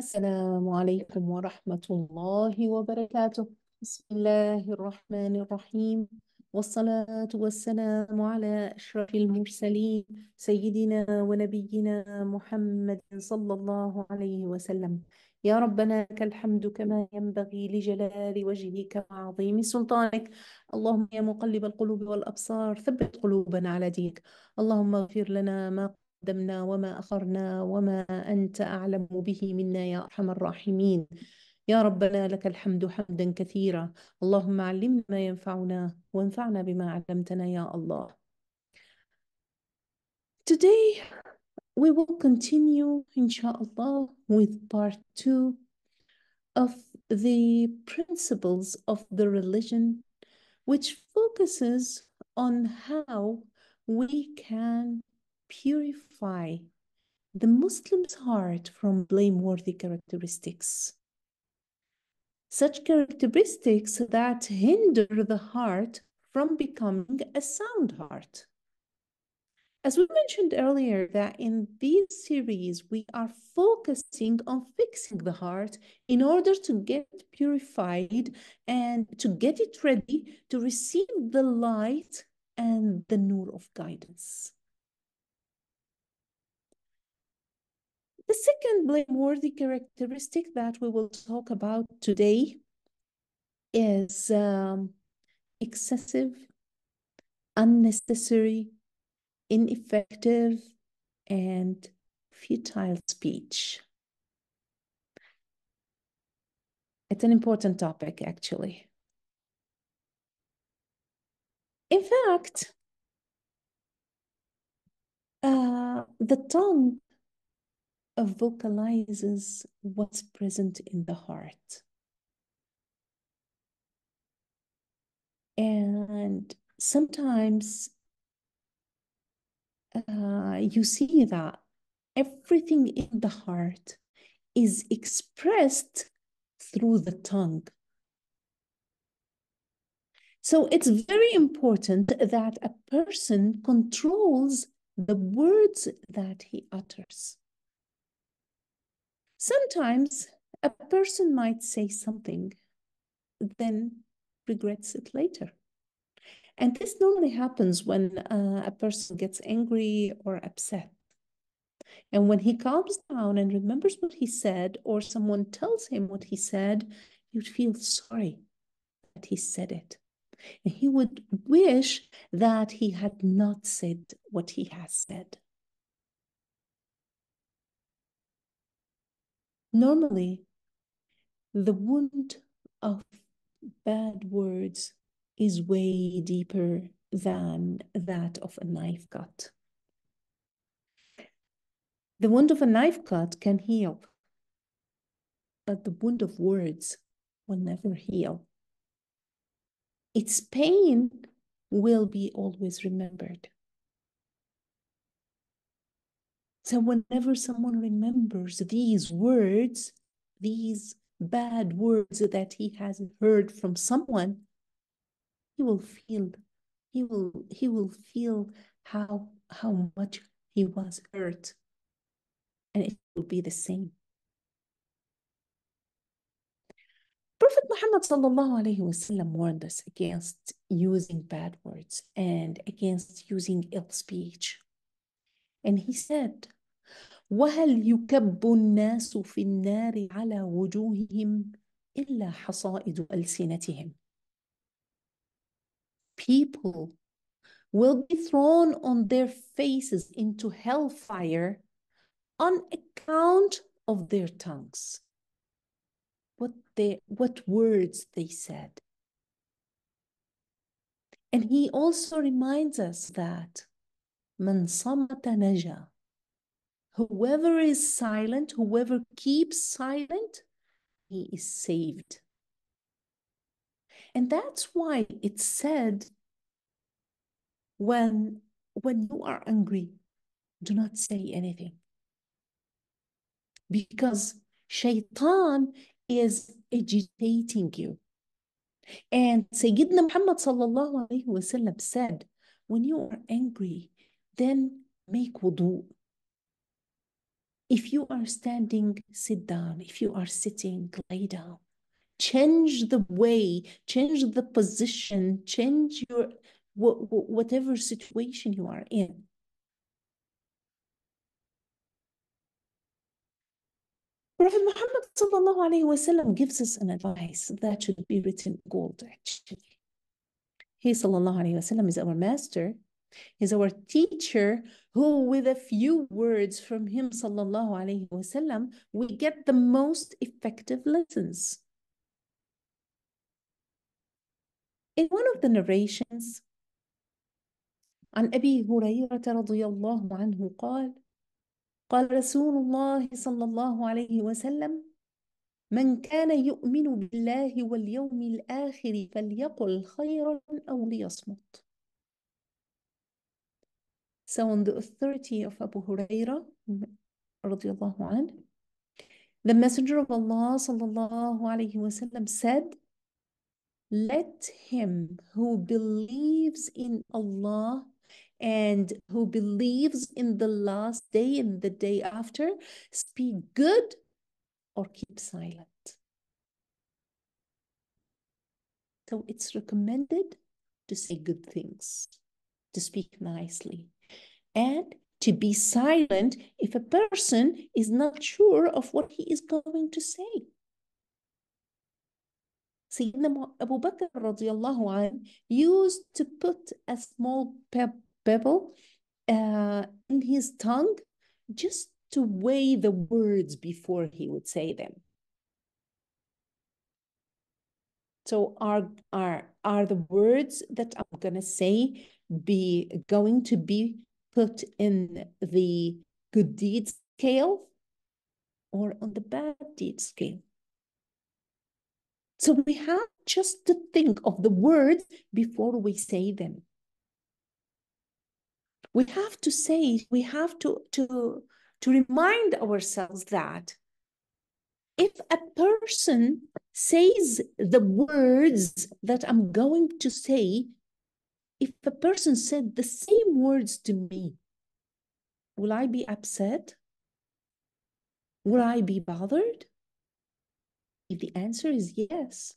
السلام عليكم ورحمة الله وبركاته بسم الله الرحمن الرحيم والصلاة والسلام على أشرف المرسلين سيدنا ونبينا محمد صلى الله عليه وسلم يا ربنا لك الحمد كما ينبغي لجلال وجهك وعظيم سلطانك اللهم يا مقلب القلوب والأبصار ثبت قلوبنا على دينك اللهم اغفر لنا ما قدمنا وما أخرنا وما أنت أعلم به منا يا أرحم الراحمين يا ربنا لك الحمد حمدا كثيرا اللهم علمنا ما ينفعنا وانفعنا بما علمتنا يا الله Today we will continue inshallah with part two of the principles of the religion which focuses on how we can purify the Muslim's heart from blameworthy characteristics. Such characteristics that hinder the heart from becoming a sound heart. As we mentioned earlier, that in this series, we are focusing on fixing the heart in order to get purified and to get it ready to receive the light and the nur of guidance. The second blameworthy characteristic that we will talk about today is um, excessive, unnecessary, ineffective, and futile speech. It's an important topic, actually. In fact, uh, the tongue vocalizes what's present in the heart. And sometimes uh, you see that everything in the heart is expressed through the tongue. So it's very important that a person controls the words that he utters. Sometimes a person might say something, then regrets it later. And this normally happens when uh, a person gets angry or upset. And when he calms down and remembers what he said, or someone tells him what he said, he would feel sorry that he said it. And he would wish that he had not said what he has said. Normally, the wound of bad words is way deeper than that of a knife cut. The wound of a knife cut can heal, but the wound of words will never heal. Its pain will be always remembered. So, whenever someone remembers these words, these bad words that he has heard from someone, he will feel, he will, he will feel how how much he was hurt, and it will be the same. Prophet Muhammad sallallahu alaihi wasallam warned us against using bad words and against using ill speech and he said, وهل يكب الناس في النار على وجوههم إلا حصائد ألسنتهم. People will be thrown on their faces into hellfire on account of their tongues. What, they, what words they said. And he also reminds us that من صمت نجا whoever is silent whoever keeps silent he is saved and that's why it said when when you are angry do not say anything because shaitan is agitating you and Sayyidina Muhammad sallallahu alayhi wasallam said when you are angry then make wudu. If you are standing, sit down. If you are sitting, lay down. Change the way, change the position, change your whatever situation you are in. Prophet Muhammad sallallahu alayhi wasallam gives us an advice that should be written gold actually. He sallallahu alayhi wasallam is our master is our teacher who with a few words from him sallallahu alaihi wasallam we get the most effective lessons in one of the narrations عن أبي هريرة رضي الله عنه قال قال رسول الله صلى الله عليه وسلم من كان يؤمن بالله واليوم الآخر فليقل خيرا أو ليصمت so on the authority of Abu Hurairah, the Messenger of Allah sallallahu alayhi wasallam said, let him who believes in Allah and who believes in the last day and the day after speak good or keep silent. So it's recommended to say good things, to speak nicely, and to be silent if a person is not sure of what he is going to say. Sayyidina Abu Bakr radiallahu anh, used to put a small pebble uh, in his tongue just to weigh the words before he would say them. So are are are the words that I'm gonna say be going to be put in the good deed scale or on the bad deed scale. So we have just to think of the words before we say them. We have to say, we have to, to, to remind ourselves that if a person says the words that I'm going to say if a person said the same words to me, will I be upset? Will I be bothered? If the answer is yes,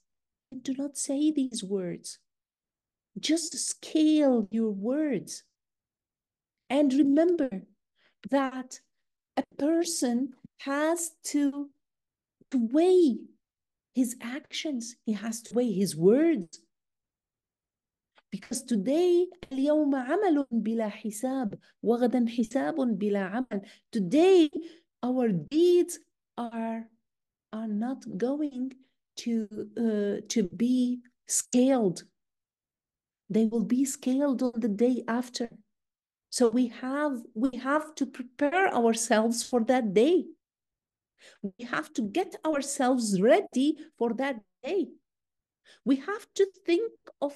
do not say these words. Just scale your words. And remember that a person has to weigh his actions, he has to weigh his words, because today, اليوم عمل بلا حساب وغدا حساب بلا عمل. Today, our deeds are, are not going to, uh, to be scaled. They will be scaled on the day after. So we have, we have to prepare ourselves for that day. We have to get ourselves ready for that day. We have to think of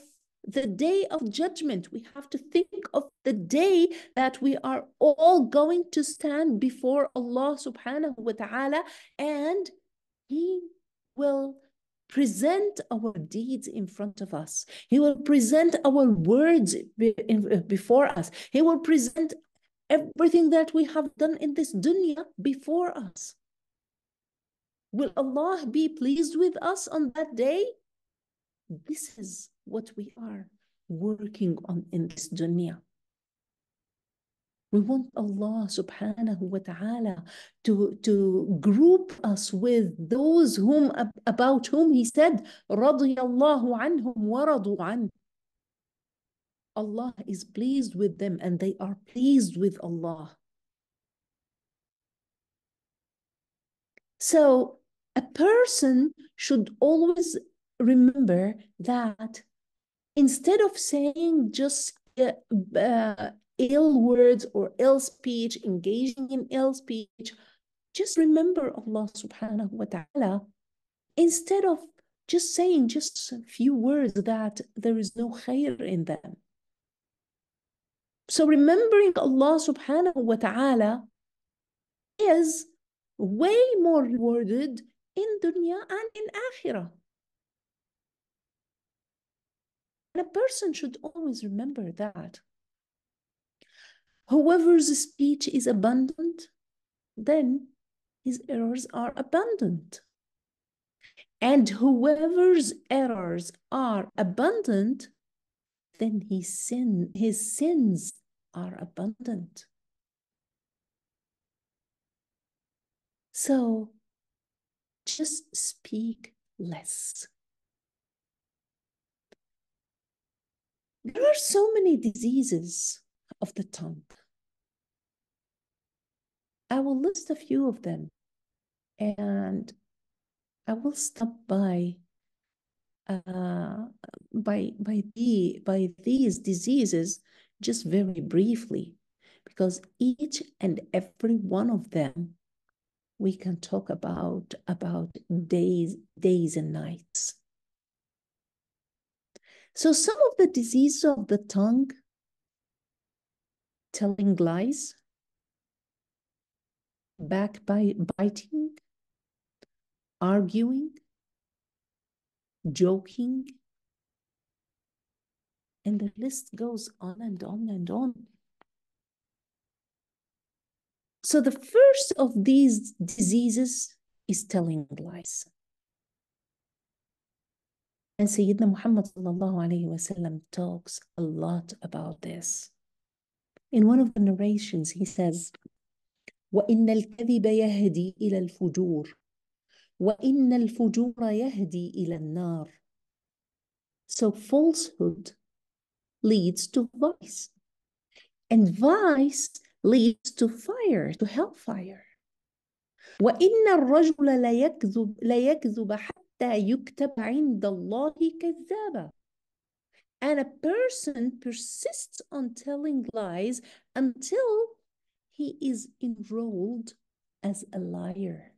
the day of judgment. We have to think of the day that we are all going to stand before Allah subhanahu wa ta'ala and He will present our deeds in front of us. He will present our words uh, before us. He will present everything that we have done in this dunya before us. Will Allah be pleased with us on that day? This is what we are working on in this dunya. We want Allah subhanahu wa ta'ala to, to group us with those whom about whom he said, رَضِيَ اللَّهُ عَنْهُمْ وَرَضُوا Allah is pleased with them and they are pleased with Allah. So a person should always remember that instead of saying just uh, uh, ill words or ill speech, engaging in ill speech, just remember Allah subhanahu wa ta'ala instead of just saying just a few words that there is no khair in them. So remembering Allah subhanahu wa ta'ala is way more rewarded in dunya and in akhirah. a person should always remember that. Whoever's speech is abundant, then his errors are abundant. And whoever's errors are abundant, then his, sin, his sins are abundant. So just speak less. There are so many diseases of the tongue. I will list a few of them and I will stop by uh, by by the by these diseases just very briefly because each and every one of them we can talk about about days days and nights so some of the diseases of the tongue, telling lies, backbiting, arguing, joking, and the list goes on and on and on. So the first of these diseases is telling lies. And Sayyidina Muhammad وسلم, talks a lot about this. In one of the narrations, he says, وإن الكذب يهدي إلى الفجور وإن الفجور يهدي إلى النار So falsehood leads to vice and vice leads to fire, to hellfire. وإن الرجل لَيَكْذُبَ يكذب, حتى حتى يكتب عند الله كذابة and a person persists on telling lies until he is enrolled as a liar.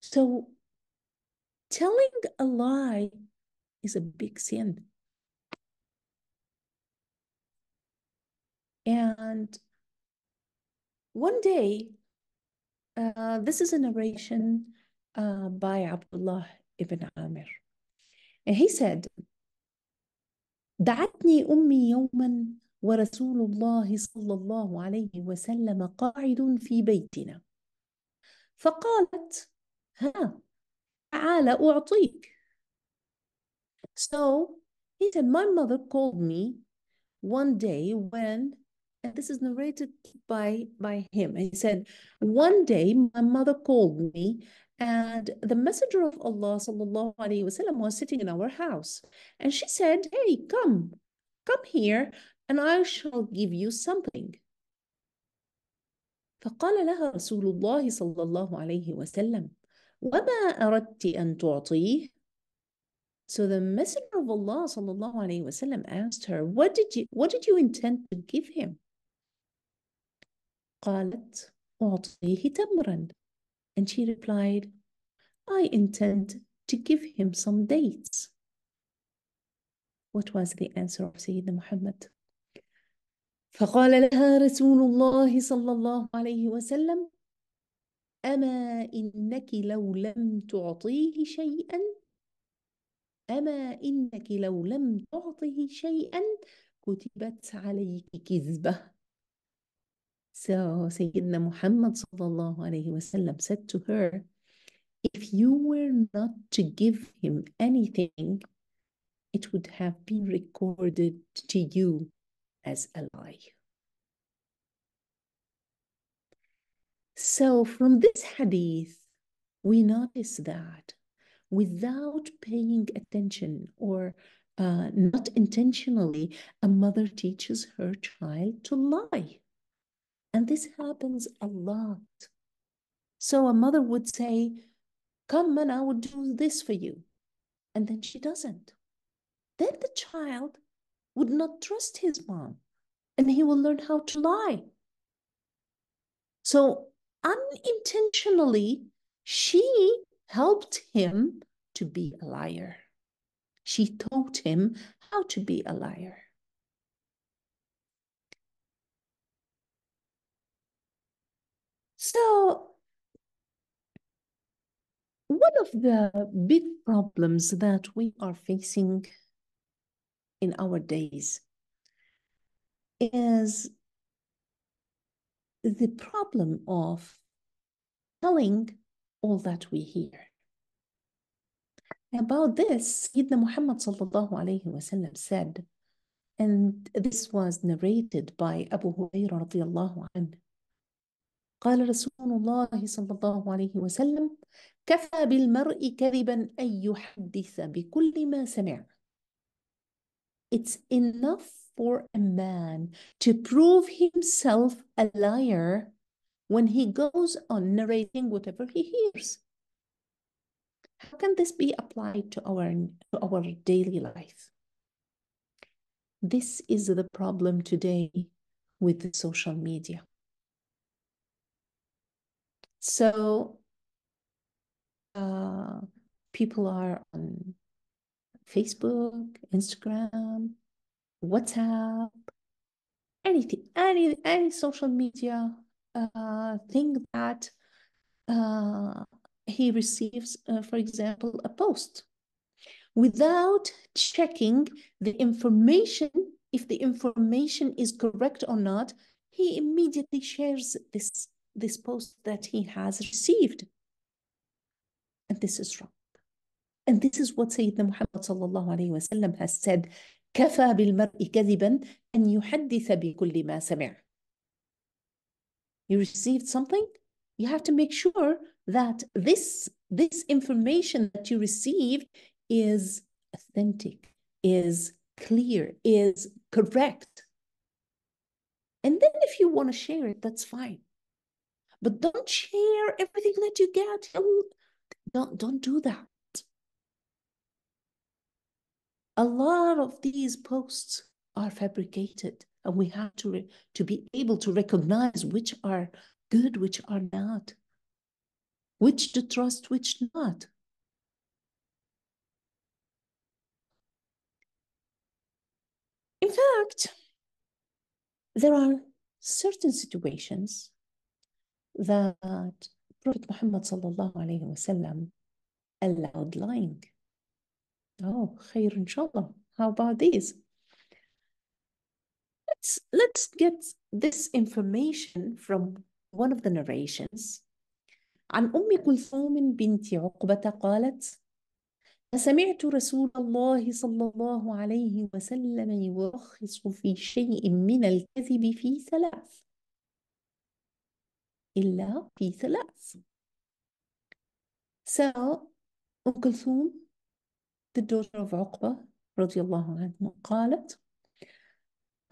So, telling a lie is a big sin. And one day, uh, this is a narration uh, by Abdullah ibn Amir. And he said, دعتني أمي يوما ورسول الله صلى الله عليه وسلم قاعد في بيتنا فقالت ها تعال أعطيك So he said, my mother called me one day when this is narrated by by him. He said, "One day, my mother called me." And the messenger of Allah sallallahu wasallam was sitting in our house. And she said, Hey, come, come here, and I shall give you something. فقال لها رسول الله صلى الله عليه وسلم وما أردت أن تعطيه So the messenger of Allah صلى الله عليه وسلم asked her what did you what did you intend to give him قالت أعطيه تمرا and she replied I intend to give him some dates What was the answer of Sayyidina Muhammad? فقال لها رسول الله صلى الله عليه وسلم أما إنك لو لم تعطيه شيئا أما إنك لو لم تعطه شيئا كتبت عليك كذبة so Sayyidina Muhammad sallallahu said to her, if you were not to give him anything, it would have been recorded to you as a lie. So from this hadith, we notice that without paying attention or uh, not intentionally, a mother teaches her child to lie. And this happens a lot. So a mother would say, Come and I will do this for you. And then she doesn't. Then the child would not trust his mom and he will learn how to lie. So unintentionally, she helped him to be a liar. She taught him how to be a liar. So one of the big problems that we are facing in our days is the problem of telling all that we hear. About this, Sayyidina Muhammad sallallahu said, and this was narrated by Abu Hurairah radiallahu anhu, قال رسول الله صلى الله عليه وسلم كفى بالمرء كذبا أن يحدث بكل ما سمع It's enough for a man to prove himself a liar when he goes on narrating whatever he hears. How can this be applied to our, to our daily life? This is the problem today with social media. So uh, people are on Facebook, Instagram, WhatsApp, anything, any any social media uh, thing that uh, he receives, uh, for example, a post without checking the information, if the information is correct or not, he immediately shares this this post that he has received. And this is wrong. And this is what Sayyidina Muhammad sallallahu alayhi wasallam has said, كَفَى بِالْمَرْءِ كَذِبًا أَنْ يُحَدِّثَ بِكُلِّ مَا سَمِعَ You received something? You have to make sure that this, this information that you received is authentic, is clear, is correct. And then if you want to share it, that's fine. But don't share everything that you get. Don't, don't do that. A lot of these posts are fabricated, and we have to, to be able to recognize which are good, which are not, which to trust, which not. In fact, there are certain situations that Prophet Muhammad sallallahu alayhi wasallam allowed lying. Oh, خير inshallah. How about these? Let's, let's get this information from one of the narrations. عن أم كلثوم بنت عقبة قالت فسمعت رسول الله صلى الله عليه وسلم يرخص في شيء من الكذب في ثلاث إلا في ثلاث So أم كلثوم the daughter of عقبة رضي الله عنه قالت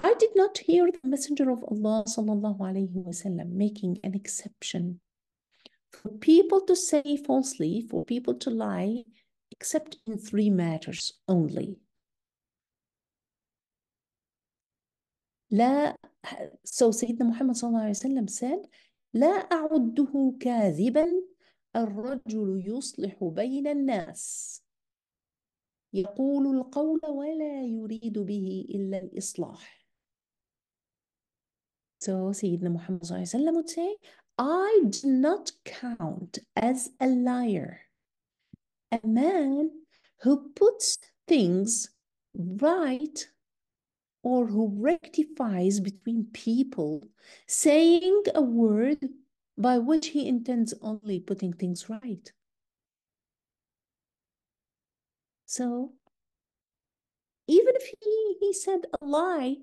I did not hear the messenger of Allah صلى الله عليه وسلم making an exception for people to say falsely, for people to lie, except in three matters only. لا, so سيدنا Muhammad صلى الله عليه وسلم said لا أعده كاذبا الرجل يصلح بين الناس يقول القول ولا يريد به إلا الإصلاح So سيدنا محمد صلى الله عليه وسلم would say I do not count as a liar a man who puts things right or who rectifies between people, saying a word by which he intends only putting things right. So even if he, he said a lie,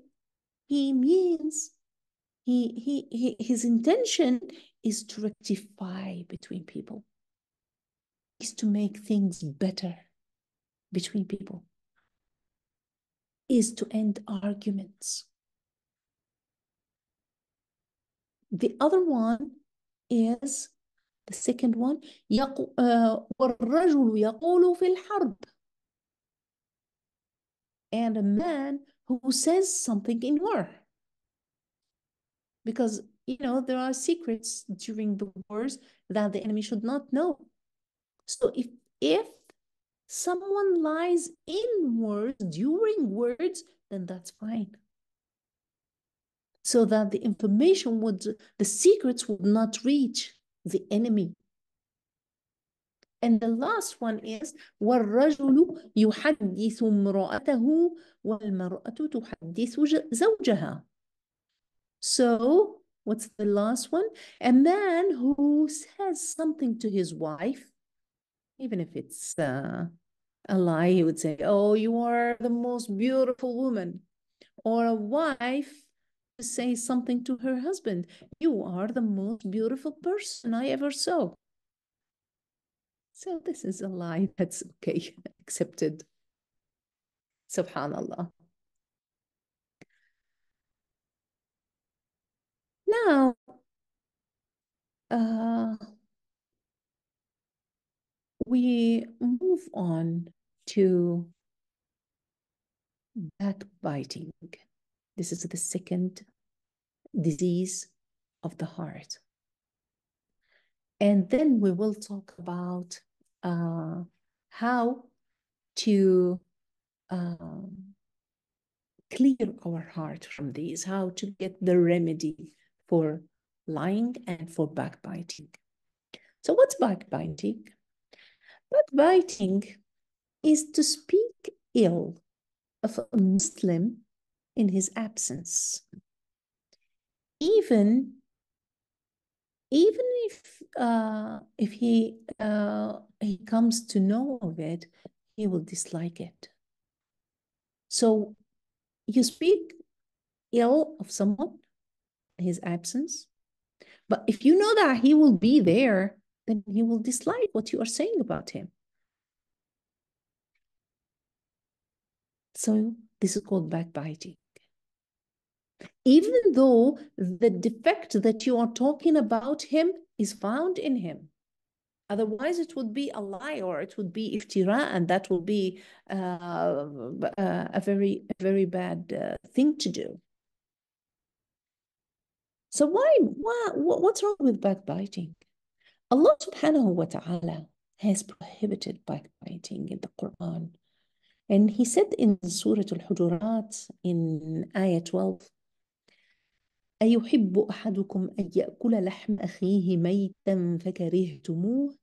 he means he, he, he his intention is to rectify between people, is to make things better between people is to end arguments. The other one is the second one uh, and a man who says something in war because you know there are secrets during the wars that the enemy should not know so if if someone lies in words, during words, then that's fine. So that the information would, the secrets would not reach the enemy. And the last one is وَالرَّجُلُ يُحَدِّثُ امْرَأَتَهُ وَالْمَرْأَةُ تُحَدِّثُ زَوْجَهَا So, what's the last one? A man who says something to his wife, even if it's uh, a lie, he would say, Oh, you are the most beautiful woman. Or a wife say something to her husband, You are the most beautiful person I ever saw. So this is a lie that's okay, accepted. Subhanallah. Now, uh, we move on to backbiting. This is the second disease of the heart. And then we will talk about uh, how to um, clear our heart from these, how to get the remedy for lying and for backbiting. So, what's backbiting? Backbiting is to speak ill of a Muslim in his absence. Even, even if uh, if he uh, he comes to know of it, he will dislike it. So you speak ill of someone in his absence, but if you know that he will be there, then he will dislike what you are saying about him. So this is called backbiting. Even though the defect that you are talking about him is found in him. Otherwise, it would be a lie or it would be iftira, and that will be uh, uh, a very, very bad uh, thing to do. So why, why, what's wrong with backbiting? Allah subhanahu wa ta'ala has prohibited backbiting in the Quran. And he said in Surah Al-Hujurat in Ayah 12, أيحب أحدكم أن يأكل لحم أخيه ميتا فكرهتموه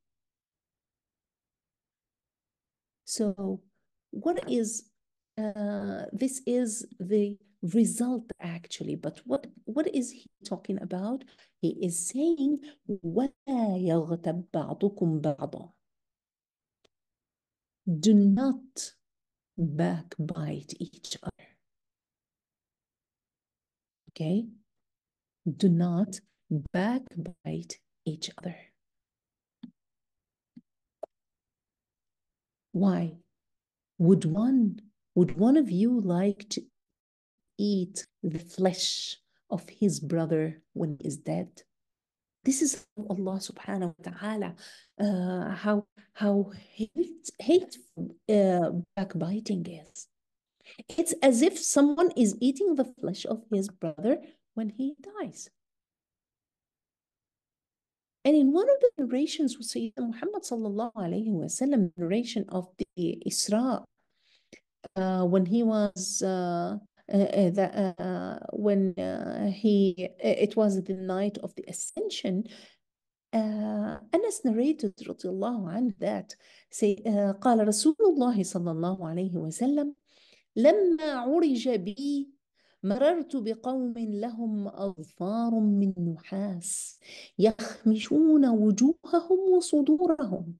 So what is uh, this is the result actually but what what is he talking about he is saying ولا يغتب بعضكم بعضا do not backbite each other. Okay? Do not backbite each other. Why? Would one would one of you like to eat the flesh of his brother when he is dead? This is Allah subhanahu wa ta'ala, uh, how, how hate, hateful uh, backbiting is. It's as if someone is eating the flesh of his brother when he dies. And in one of the narrations we see Muhammad sallallahu alayhi wasallam narration of the Isra, uh, when he was uh, Uh, uh, the, uh, when uh, he uh, it was the night of the ascension uh, Anas narrated رضي الله عنه that say, uh, قال رسول الله صلى الله عليه وسلم لما عرج بي مررت بقوم لهم أظفار من نحاس يخمشون وجوههم وصدورهم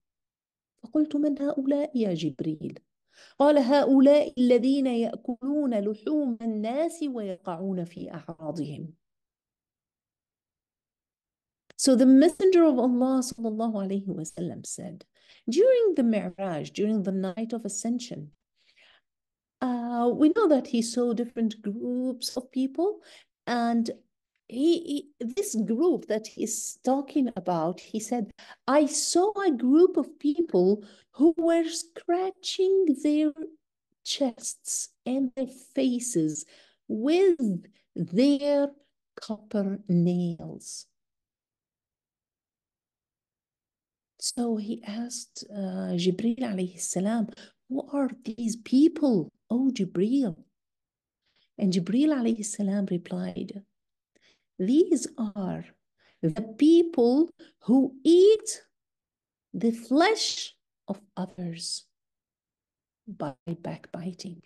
فقلت من هؤلاء يا جبريل قال هؤلاء الذين يأكلون لحوم الناس ويقعون في أعراضهم So the messenger of Allah sallallahu alayhi wasallam said, during the Mi'raj, during the night of ascension, uh, we know that he saw different groups of people and he, he, this group that he's talking about he said i saw a group of people who were scratching their chests and their faces with their copper nails so he asked uh, jibril alayhi salam who are these people oh jibril and jibril alayhi salam replied these are the people who eat the flesh of others by backbiting.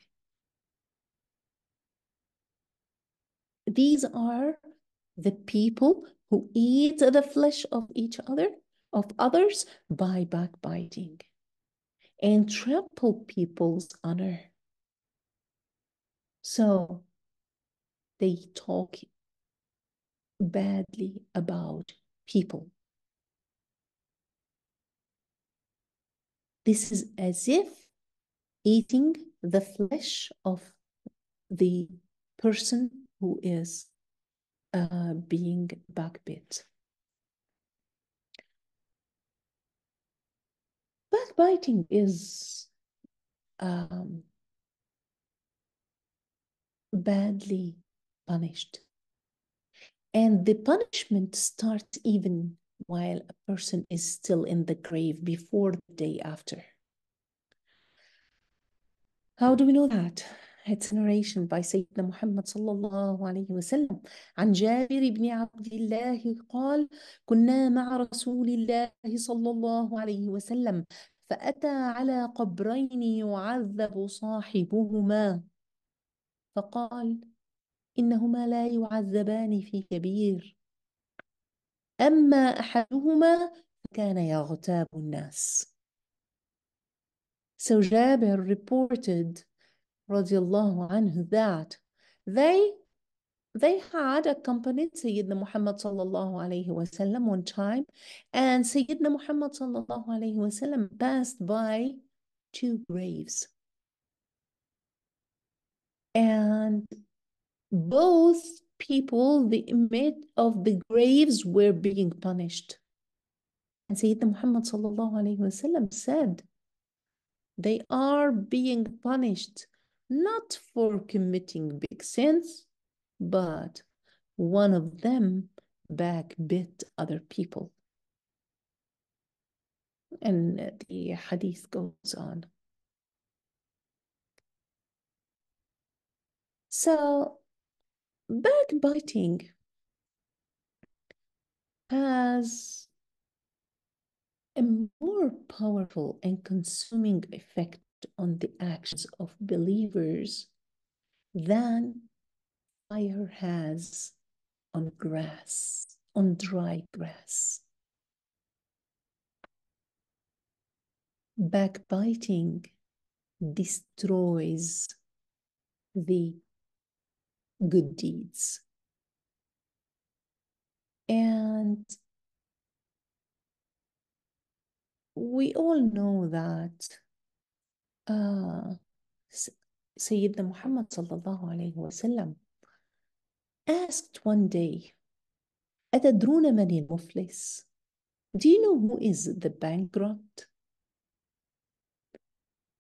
These are the people who eat the flesh of each other, of others by backbiting and trample people's honor. So they talk badly about people. This is as if eating the flesh of the person who is uh, being backbit. Backbiting is um, badly punished. And the punishment starts even while a person is still in the grave before the day after. How do we know that? It's narration by Sayyidina Muhammad صلى الله عليه وسلم عن جابر بن عبد الله قال كنا مع رسول الله صلى الله عليه وسلم فأتى على قبرين يعذب صاحبهما فقال إنهما لا يعذبان في كبير أما أحدهما كان يغتاب الناس So Jabir reported radiallahu anhu that they they had accompanied Sayyidina Muhammad sallallahu alayhi wa sallam one time and Sayyidina Muhammad sallallahu alayhi wa sallam passed by two graves and both people, the image of the graves were being punished. And Sayyidina Muhammad وسلم, said, they are being punished not for committing big sins, but one of them backbit other people. And the hadith goes on. So backbiting has a more powerful and consuming effect on the actions of believers than fire has on grass, on dry grass. Backbiting destroys the good deeds. And we all know that uh, Sayyidina Muhammad sallallahu alayhi wasallam asked one day, أتدرون من muflis? Do you know who is the bankrupt?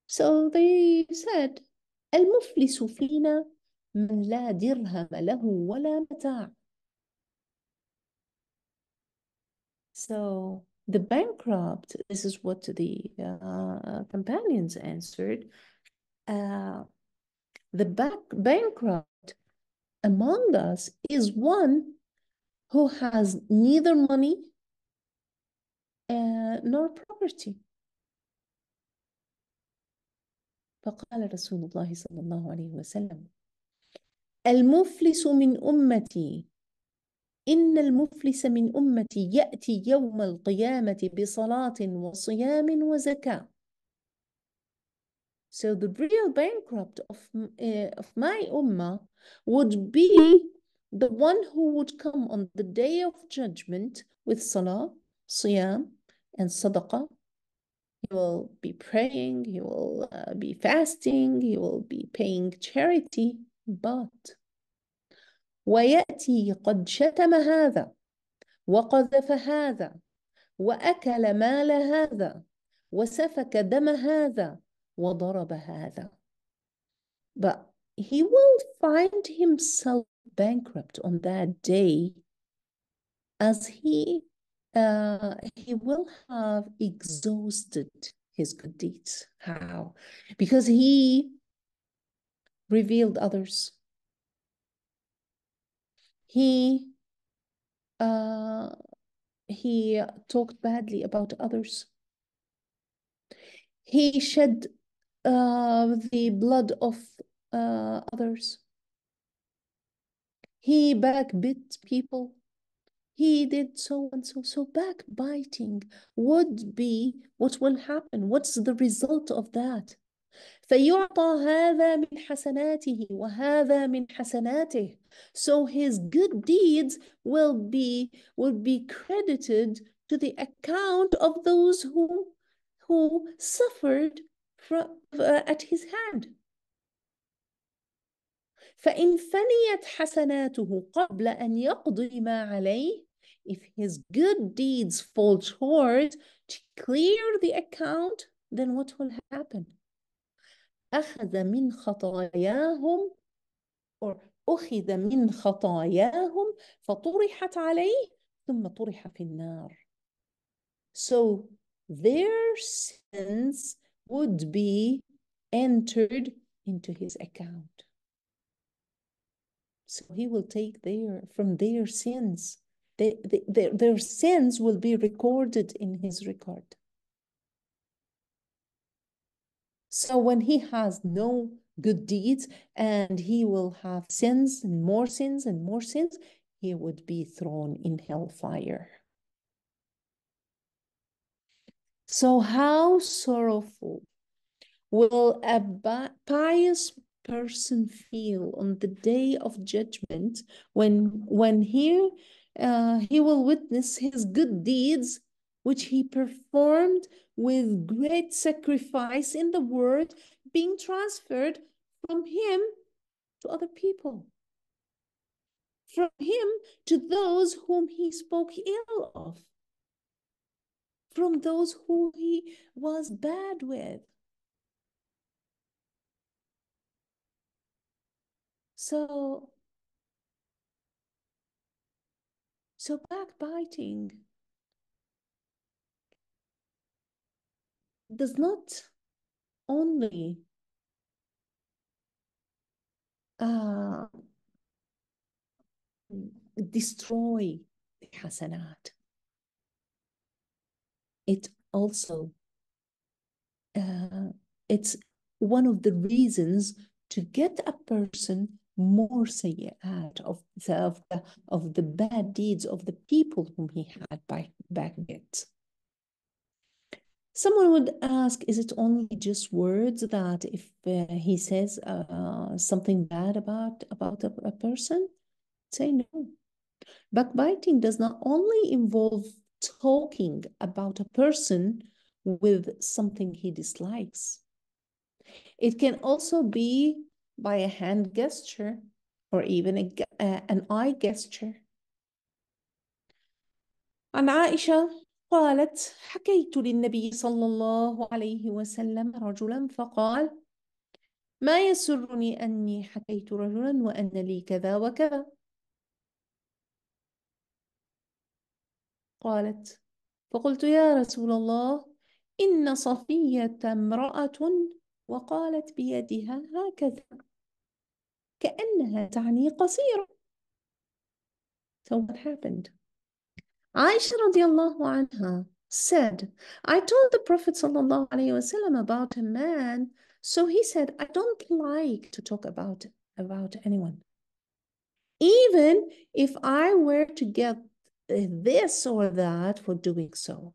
So they said, المفلس فينا من لا درهم له ولا متاع. So the bankrupt, this is what the uh, companions answered. Uh, the back, bankrupt among us is one who has neither money uh, nor property. فقال رسول الله صلى الله عليه وسلم المفلس من أمتي إن المفلس من أمتي يأتي يوم القيامة بصلاة وصيام وزكاة. So the real bankrupt of, uh, of my ummah would be the one who would come on the day of judgment with salah, siyam, and sadaqah. He will be praying, he will uh, be fasting, he will be paying charity but ويأتي قد شتم هذا وقذف هذا وأكل مال هذا وسفك دم هذا وضرب هذا but he will find himself bankrupt on that day as he uh, he will have exhausted his good deeds how because he revealed others. He uh, he talked badly about others. He shed uh, the blood of uh, others. He backbit people. He did so and so. So backbiting would be what will happen. What's the result of that? فيعطى هذا من حسناته وهذا من حسناته so his good deeds will be will be credited to the account of those who who suffered from, uh, at his hand فإن فنيت حسناته قبل أن يقضي ما عليه if his good deeds fall short to clear the account then what will happen أخذ من خطاياهم أخذ من خطاياهم فطرحت عليه ثم طرح في النار. So their sins would be entered into his account. So he will take their from their sins. They, they, their, their sins will be recorded in his record. So when he has no good deeds and he will have sins and more sins and more sins, he would be thrown in hellfire. So, how sorrowful will a pious person feel on the day of judgment when, when he, uh, he will witness his good deeds which he performed with great sacrifice in the word being transferred from him to other people, from him to those whom he spoke ill of, from those who he was bad with. So, so backbiting does not only uh, destroy the hasanat, it also uh, it's one of the reasons to get a person more sayyat of the, of the, of the bad deeds of the people whom he had by, back yet. Someone would ask, is it only just words that if uh, he says uh, something bad about, about a, a person? Say no. Backbiting does not only involve talking about a person with something he dislikes, it can also be by a hand gesture or even a, uh, an eye gesture. And Aisha قالت حكيت للنبي صلى الله عليه وسلم رجلا فقال ما يسرني أني حكيت رجلا وأن لي كذا وكذا قالت فقلت يا رسول الله إن صفية امرأة وقالت بيدها هكذا كأنها تعني قصيرة So what happened? Aisha radiallahu anha said, I told the Prophet sallallahu alayhi wasallam about a man. So he said, I don't like to talk about, about anyone. Even if I were to get this or that for doing so.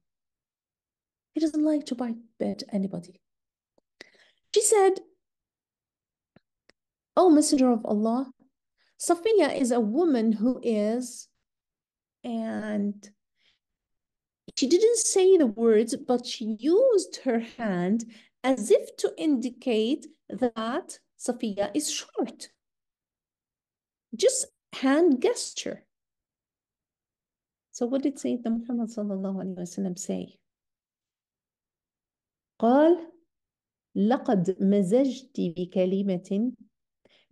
He doesn't like to bite anybody. She said, O Messenger of Allah, Safiya is a woman who is and she didn't say the words, but she used her hand as if to indicate that Safiya is short. Just hand gesture. So what did Sayyidina Muhammad sallallahu alayhi wasallam say? قال لقد مزجت بكلمة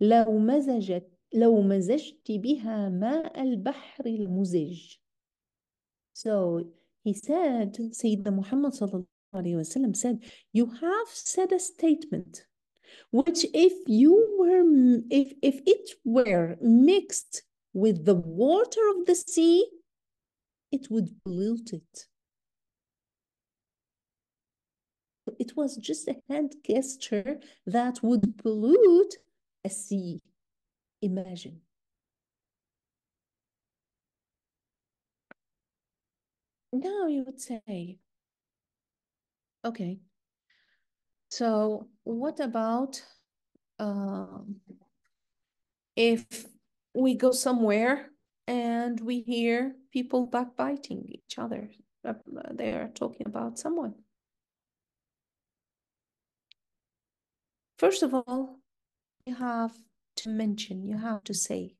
لو مزجت لو مزجت بها ماء البحر المزج So he said, Sayyidina Muhammad sallallahu alayhi wasallam said, you have said a statement which if you were if if it were mixed with the water of the sea, it would pollute it. It was just a hand gesture that would pollute a sea imagine. Now you would say, okay, so what about um, if we go somewhere and we hear people backbiting each other? Uh, they are talking about someone. First of all, we have to mention, you have to say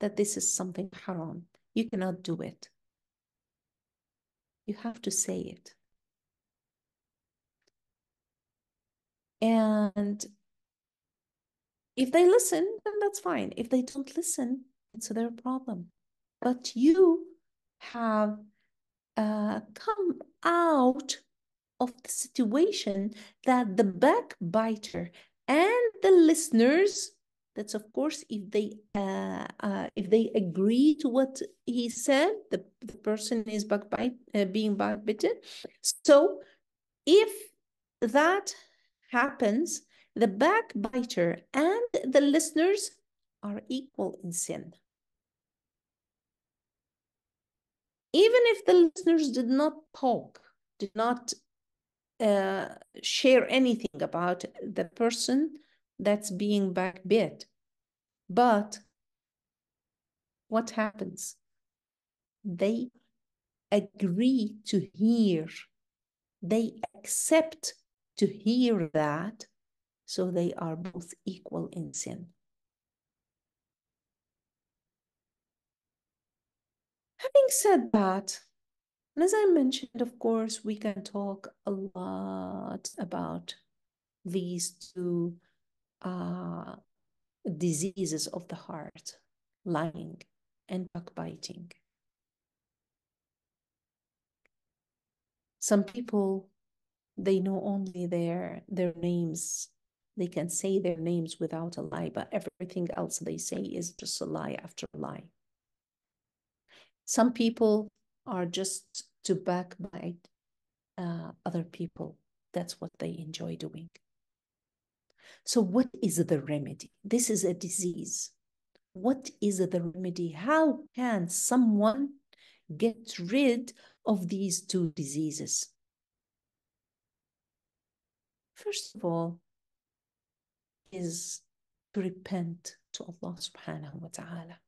that this is something haram. You cannot do it. You have to say it. And if they listen, then that's fine. If they don't listen, it's their problem. But you have uh, come out of the situation that the backbiter and the listeners that's of course if they uh, uh, if they agree to what he said, the, the person is backbite, uh, being backbitten. So if that happens, the backbiter and the listeners are equal in sin. Even if the listeners did not talk, did not uh, share anything about the person that's being backbit. But what happens? They agree to hear, they accept to hear that, so they are both equal in sin. Having said that, and as I mentioned, of course, we can talk a lot about these two uh, diseases of the heart, lying and backbiting. Some people, they know only their, their names. They can say their names without a lie, but everything else they say is just a lie after a lie. Some people are just to backbite uh, other people. That's what they enjoy doing. So, what is the remedy? This is a disease. What is the remedy? How can someone get rid of these two diseases? First of all, is to repent to Allah subhanahu wa ta'ala.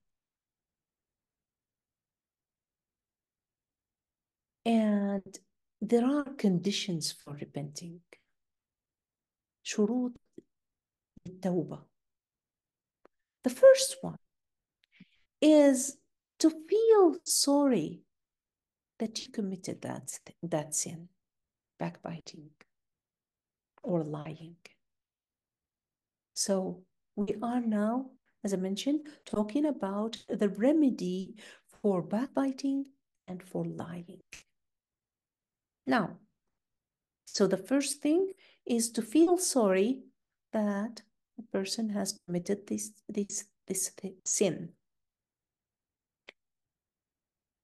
And there are conditions for repenting. شروط Tawbah. The first one is to feel sorry that you committed that, that sin, backbiting or lying. So we are now, as I mentioned, talking about the remedy for backbiting and for lying. Now, so the first thing is to feel sorry that a person has committed this, this, this sin.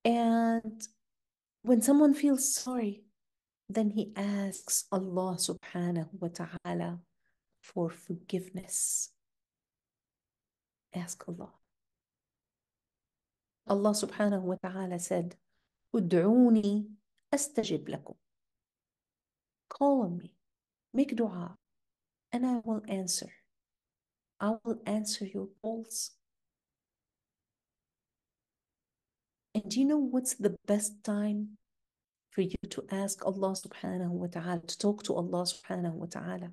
And when someone feels sorry, then he asks Allah subhanahu wa ta'ala for forgiveness. Ask Allah. Allah subhanahu wa ta'ala said, Ud'uni astajib lakum. Call on me, make dua, and I will answer. I will answer your calls. And do you know what's the best time for you to ask Allah subhanahu wa ta'ala, to talk to Allah subhanahu wa ta'ala?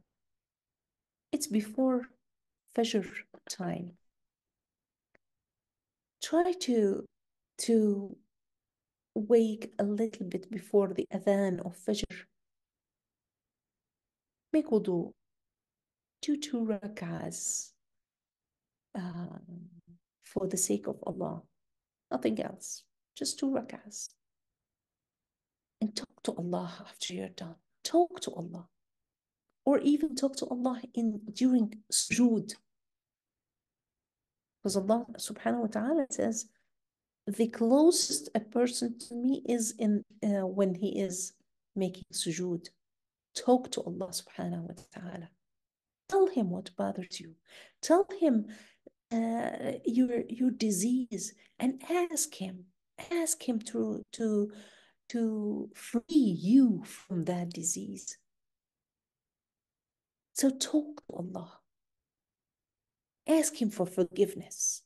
It's before Fajr time. Try to, to wake a little bit before the adhan of Fajr. Make wudu. Do two rak'ahs um, for the sake of Allah. Nothing else. Just two rak'ahs. And talk to Allah after you're done. Talk to Allah. Or even talk to Allah in during sujood. Because Allah subhanahu wa ta'ala says, the closest a person to me is in uh, when he is making sujood. Talk to Allah subhanahu wa ta'ala. Tell him what bothers you. Tell him uh, your your disease and ask him ask him to to to free you from that disease so talk to allah ask him for forgiveness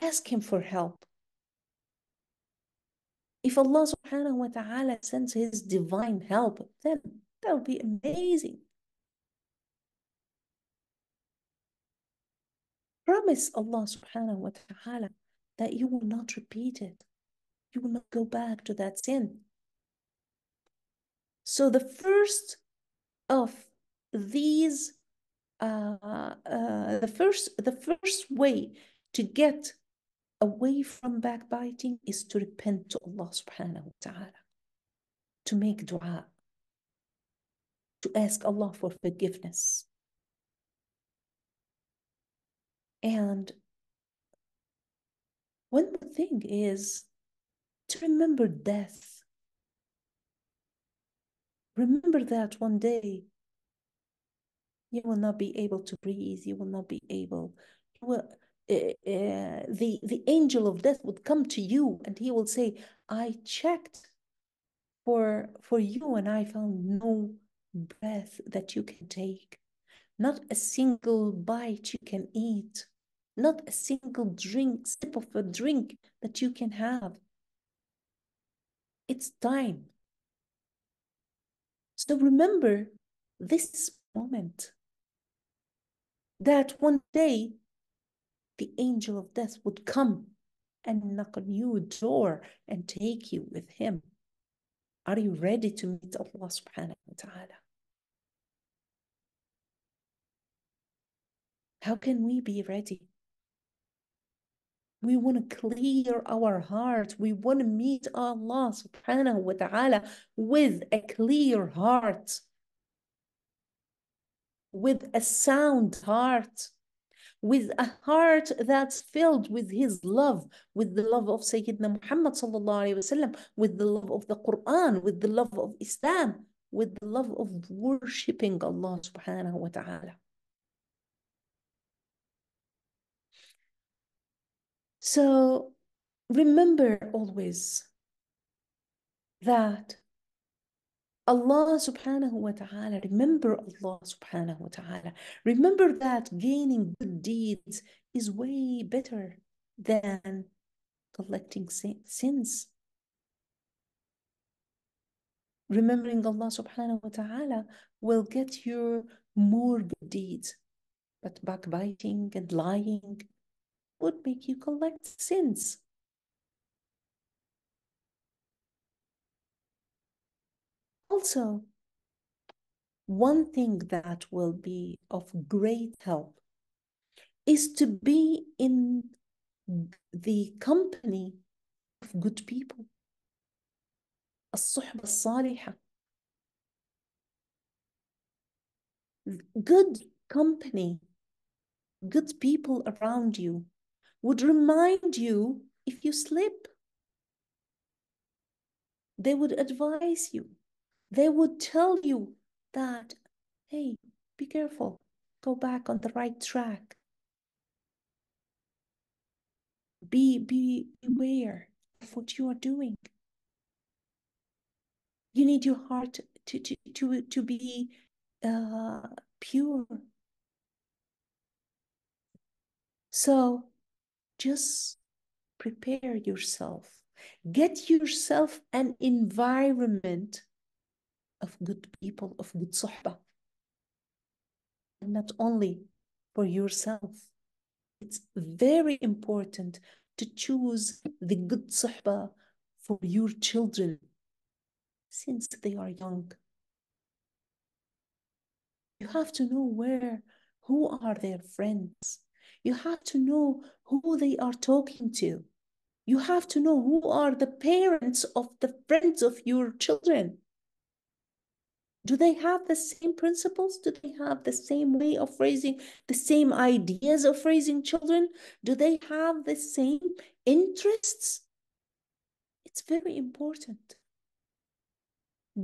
ask him for help if allah subhanahu wa ta'ala sends his divine help then that would be amazing promise Allah subhanahu wa ta'ala that you will not repeat it. You will not go back to that sin. So the first of these, uh, uh, the first, the first way to get away from backbiting is to repent to Allah subhanahu wa ta'ala, to make dua, to ask Allah for forgiveness. And one thing is to remember death. Remember that one day you will not be able to breathe, you will not be able, you will, uh, uh, the, the angel of death would come to you and he will say, I checked for, for you and I found no breath that you can take, not a single bite you can eat not a single drink, sip of a drink that you can have. It's time. So remember this moment that one day the angel of death would come and knock on your door and take you with him. Are you ready to meet Allah subhanahu wa ta'ala? How can we be ready? We want to clear our hearts. We want to meet Allah subhanahu wa ta'ala with a clear heart, with a sound heart, with a heart that's filled with His love, with the love of Sayyidina Muhammad sallallahu alayhi wasallam, with the love of the Quran, with the love of Islam, with the love of worshipping Allah subhanahu wa ta'ala. So remember always that Allah subhanahu wa ta'ala, remember Allah subhanahu wa ta'ala. Remember that gaining good deeds is way better than collecting sins. Remembering Allah subhanahu wa ta'ala will get you more good deeds, but backbiting and lying would make you collect sins. Also, one thing that will be of great help is to be in the company of good people. Good company, good people around you would remind you if you slip. They would advise you. They would tell you that, hey, be careful, go back on the right track. Be, be aware of what you are doing. You need your heart to, to, to, to be uh, pure. So just prepare yourself. Get yourself an environment of good people, of good sohbah. And not only for yourself. It's very important to choose the good sohbah for your children since they are young. You have to know where, who are their friends, you have to know who they are talking to. You have to know who are the parents of the friends of your children. Do they have the same principles? Do they have the same way of raising, the same ideas of raising children? Do they have the same interests? It's very important.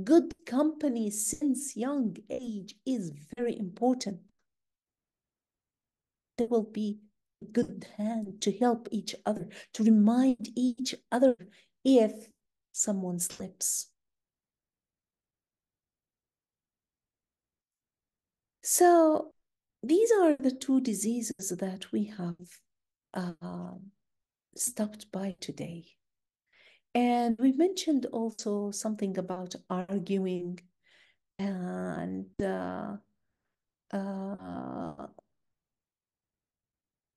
Good company since young age is very important. There will be a good hand to help each other, to remind each other if someone slips. So these are the two diseases that we have uh, stopped by today. And we mentioned also something about arguing and uh, uh,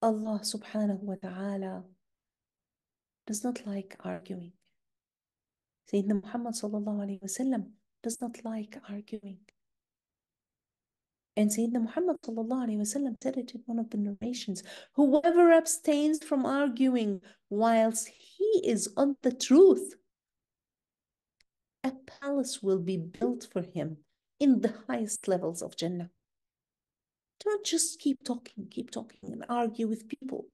Allah subhanahu wa ta'ala does not like arguing. Sayyidina Muhammad sallallahu alayhi wasallam does not like arguing. And Sayyidina Muhammad sallallahu alayhi wasallam said it in one of the narrations, whoever abstains from arguing whilst he is on the truth, a palace will be built for him in the highest levels of Jannah. Don't just keep talking, keep talking and argue with people.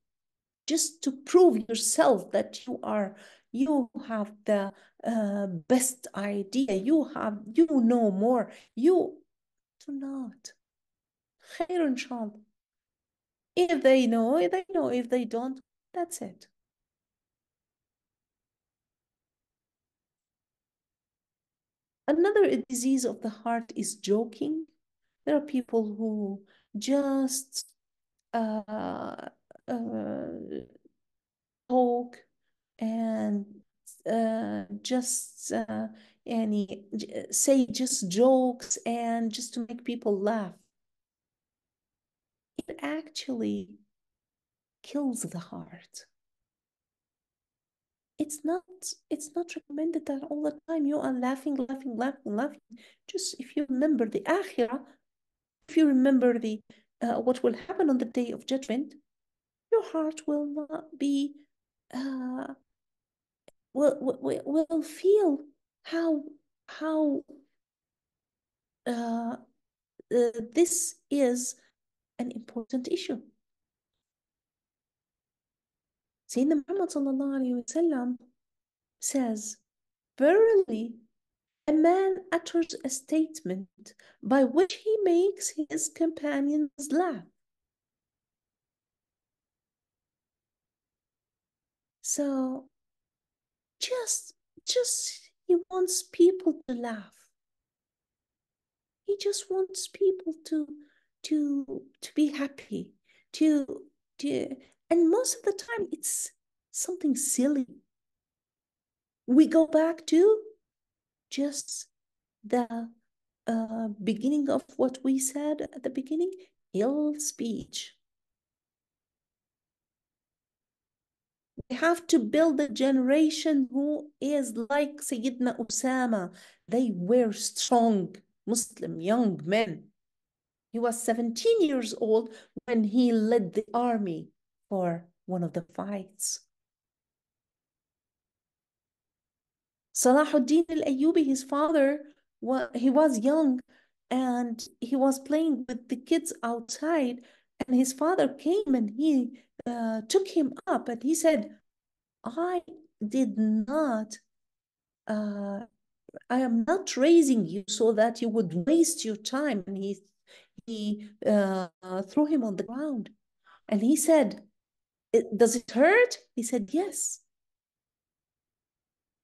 Just to prove yourself that you are, you have the uh, best idea, you have, you know more. You do not. If they know, if they know. If they don't, that's it. Another disease of the heart is joking. There are people who just uh, uh, talk and uh, just uh, any say just jokes and just to make people laugh it actually kills the heart it's not it's not recommended that all the time you are laughing laughing laughing laughing just if you remember the akhirah if you remember the uh, what will happen on the day of judgment, your heart will not be uh, will, will will feel how how uh, uh, this is an important issue. Sayyidina Muhammad sallallahu alayhi says, Verily, a man utters a statement by which he makes his companions laugh. So just just he wants people to laugh. He just wants people to to to be happy, to to and most of the time it's something silly. We go back to just the uh, beginning of what we said at the beginning, ill speech. We have to build a generation who is like Sayyidina Osama. They were strong Muslim young men. He was 17 years old when he led the army for one of the fights. Salahuddin al-Ayyubi, his father, he was young and he was playing with the kids outside and his father came and he uh, took him up and he said, I did not, uh, I am not raising you so that you would waste your time. And he, he uh, threw him on the ground and he said, Does it hurt? He said, Yes.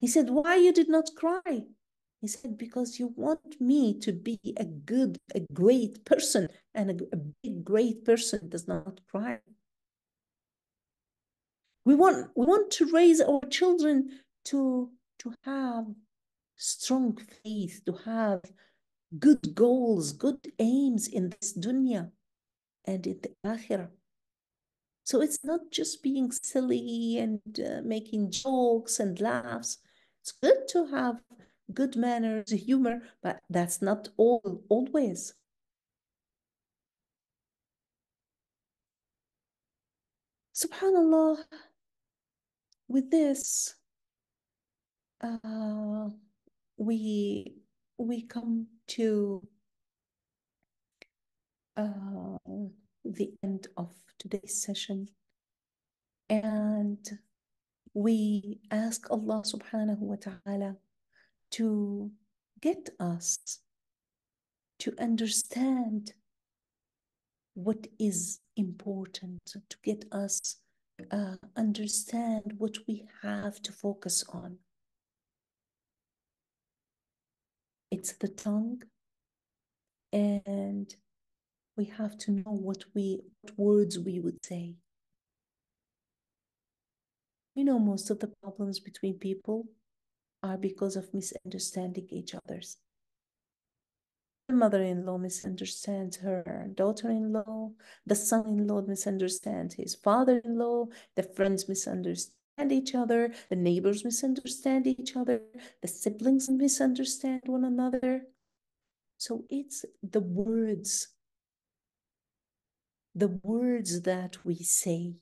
He said, why you did not cry? He said, because you want me to be a good, a great person, and a, a big, great person does not cry. We want, we want to raise our children to, to have strong faith, to have good goals, good aims in this dunya and in the akhirah. So it's not just being silly and uh, making jokes and laughs. It's good to have good manners, humor, but that's not all always. Subhanallah, with this, uh, we we come to uh, the end of today's session and we ask Allah subhanahu wa ta'ala to get us to understand what is important, to get us uh, understand what we have to focus on. It's the tongue, and we have to know what we what words we would say. You know, most of the problems between people are because of misunderstanding each other's. The mother in law misunderstands her daughter in law, the son in law misunderstands his father in law, the friends misunderstand each other, the neighbors misunderstand each other, the siblings misunderstand one another. So it's the words, the words that we say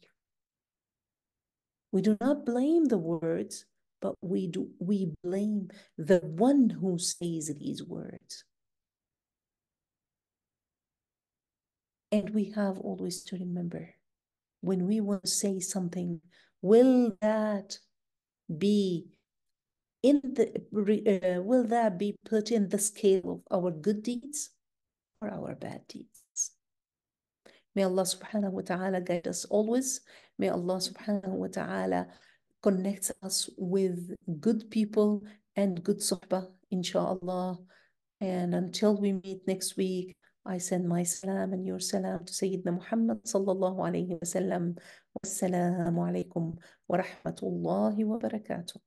we do not blame the words, but we do we blame the one who says these words. And we have always to remember when we want to say something, will that be in the uh, will that be put in the scale of our good deeds or our bad deeds? May Allah subhanahu wa ta'ala guide us always May Allah subhanahu wa ta'ala connect us with good people and good suhbah, inshallah. And until we meet next week, I send my salam and your salam to Sayyidina Muhammad sallallahu alayhi wa sallam. Wassalamu alaykum wa rahmatullahi wa barakatuh.